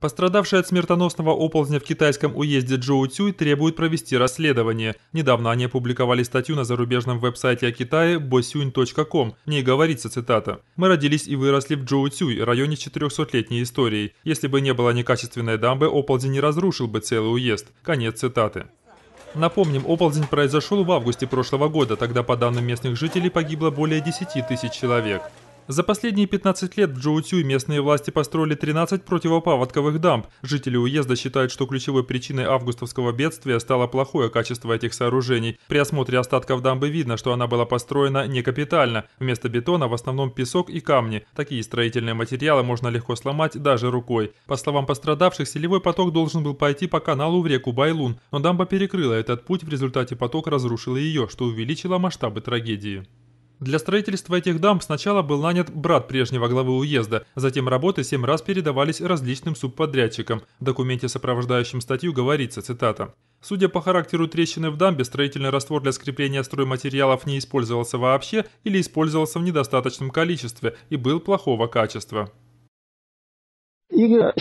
Пострадавший от смертоносного оползня в китайском уезде Джоу Цюй требует провести расследование. Недавно они опубликовали статью на зарубежном веб-сайте о Китае bosyun.com. В ней говорится цитата. «Мы родились и выросли в Джоу Цюй, районе с 400-летней историей. Если бы не было некачественной дамбы, оползень не разрушил бы целый уезд». Конец цитаты. Напомним, оползень произошел в августе прошлого года, тогда, по данным местных жителей, погибло более 10 тысяч человек. За последние 15 лет в Джоутюй местные власти построили 13 противопаводковых дамб. Жители уезда считают, что ключевой причиной августовского бедствия стало плохое качество этих сооружений. При осмотре остатков дамбы видно, что она была построена не капитально. Вместо бетона в основном песок и камни. Такие строительные материалы можно легко сломать даже рукой. По словам пострадавших, селевой поток должен был пойти по каналу в реку Байлун, но дамба перекрыла этот путь, в результате поток разрушил ее, что увеличило масштабы трагедии. Для строительства этих дам сначала был нанят брат прежнего главы уезда, затем работы семь раз передавались различным субподрядчикам. В документе, сопровождающем статью, говорится, цитата, Судя по характеру трещины в дамбе, строительный раствор для скрепления стройматериалов не использовался вообще или использовался в недостаточном количестве и был плохого качества. На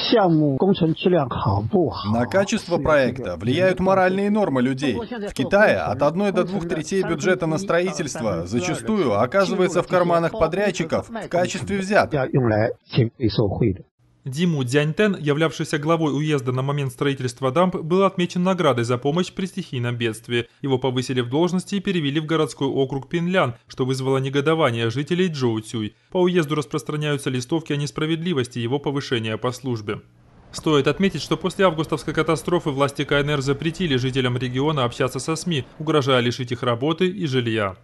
качество проекта влияют моральные нормы людей. В Китае от одной до двух третей бюджета на строительство зачастую оказывается в карманах подрядчиков в качестве взят. Диму Дяньтен, являвшийся главой уезда на момент строительства дамб, был отмечен наградой за помощь при стихийном бедствии. Его повысили в должности и перевели в городской округ Пинлян, что вызвало негодование жителей Джоу-Тюй. По уезду распространяются листовки о несправедливости его повышения по службе. Стоит отметить, что после августовской катастрофы власти КНР запретили жителям региона общаться со СМИ, угрожая лишить их работы и жилья.